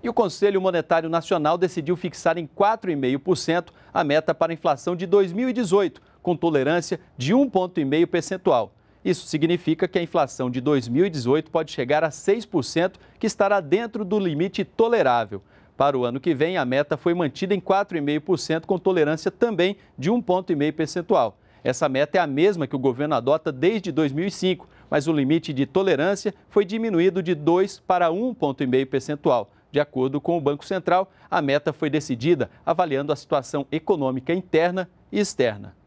E o Conselho Monetário Nacional decidiu fixar em 4,5% a meta para a inflação de 2018, com tolerância de 1,5 ponto percentual. Isso significa que a inflação de 2018 pode chegar a 6%, que estará dentro do limite tolerável. Para o ano que vem, a meta foi mantida em 4,5%, com tolerância também de 1,5 ponto percentual. Essa meta é a mesma que o governo adota desde 2005, mas o limite de tolerância foi diminuído de 2 para 1,5 ponto percentual. De acordo com o Banco Central, a meta foi decidida avaliando a situação econômica interna e externa.